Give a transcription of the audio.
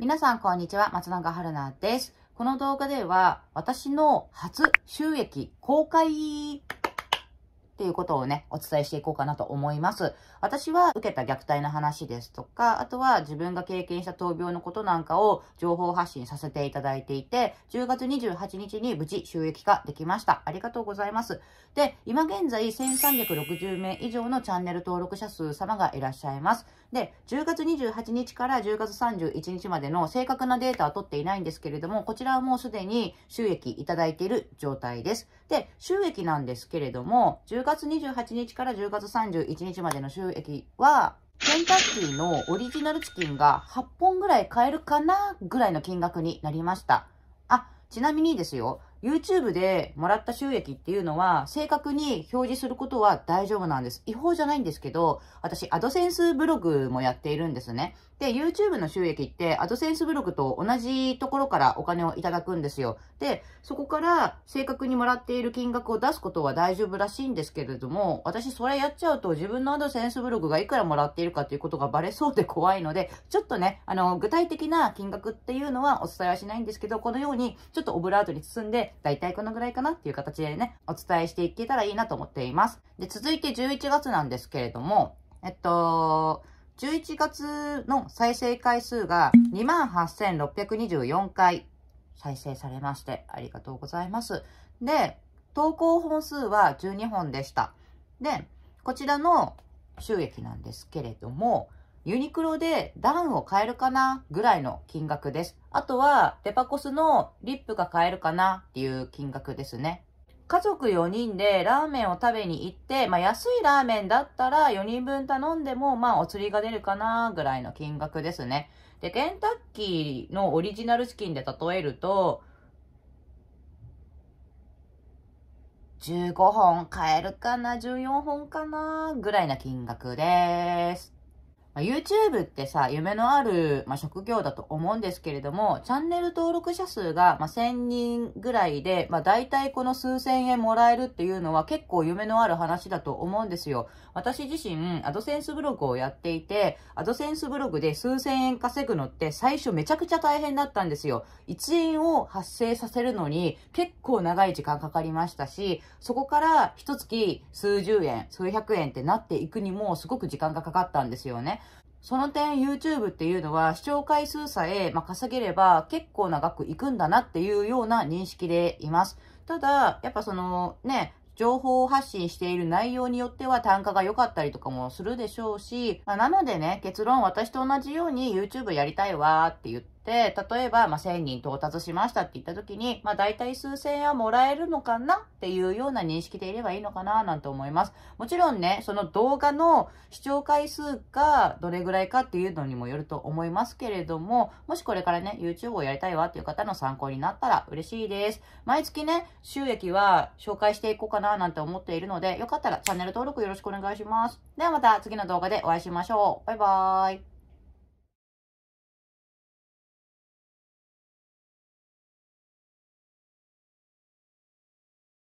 皆さんこんにちは、松永春菜です。この動画では私の初収益公開っていうことをね、お伝えしていこうかなと思います。私は受けた虐待の話ですとか、あとは自分が経験した闘病のことなんかを情報発信させていただいていて、10月28日に無事収益化できました。ありがとうございます。で、今現在1360名以上のチャンネル登録者数様がいらっしゃいます。で、10月28日から10月31日までの正確なデータは取っていないんですけれども、こちらはもうすでに収益いただいている状態です。で、収益なんですけれども、10月28日から10月31日までの収益は、ケンタッキーのオリジナルチキンが8本ぐらい買えるかなぐらいの金額になりました。あ、ちなみにですよ、YouTube でもらった収益っていうのは、正確に表示することは大丈夫なんです。違法じゃないんですけど、私、アドセンスブログもやっているんですね。で、YouTube の収益って、アドセンスブログと同じところからお金をいただくんですよ。で、そこから正確にもらっている金額を出すことは大丈夫らしいんですけれども、私、それやっちゃうと、自分のアドセンスブログがいくらもらっているかということがバレそうで怖いので、ちょっとね、あの、具体的な金額っていうのはお伝えはしないんですけど、このように、ちょっとオブラートに包んで、で、体このぐらいかなっていう形でね、お伝えしていけたらいいなと思っています。で、続いて11月なんですけれども、えっと、11月の再生回数が28,624回再生されまして、ありがとうございます。で、投稿本数は12本でした。で、こちらの収益なんですけれども、ユニクロでダウンを買えるかなぐらいの金額です。あとは、デパコスのリップが買えるかなっていう金額ですね。家族4人でラーメンを食べに行って、まあ、安いラーメンだったら4人分頼んでも、まあ、お釣りが出るかなぐらいの金額ですね。で、ケンタッキーのオリジナルチキンで例えると、15本買えるかな ?14 本かなぐらいな金額です。ま YouTube ってさ、夢のある、まあ、職業だと思うんですけれども、チャンネル登録者数が、まあ、1000人ぐらいで、まあ、大体この数千円もらえるっていうのは結構夢のある話だと思うんですよ。私自身、アドセンスブログをやっていて、アドセンスブログで数千円稼ぐのって最初めちゃくちゃ大変だったんですよ。1円を発生させるのに結構長い時間かかりましたし、そこから一月数十円、数百円ってなっていくにもすごく時間がかかったんですよね。その点 YouTube っていうのは視聴回数さえ、稼げれば結構な額いくんだなっていうような認識でいます。ただ、やっぱそのね、情報発信している内容によっては単価が良かったりとかもするでしょうし、なのでね、結論私と同じように YouTube やりたいわーって言って、で、、例えば、まあ、1000人到達しましたって言った時に、まあ、大体数千円はもらえるのかなっていうような認識でいればいいのかななんて思います。もちろんね、その動画の視聴回数がどれぐらいかっていうのにもよると思いますけれども、もしこれからね、YouTube をやりたいわっていう方の参考になったら嬉しいです。毎月ね、収益は紹介していこうかななんて思っているので、よかったらチャンネル登録よろしくお願いします。ではまた次の動画でお会いしましょう。バイバーイ。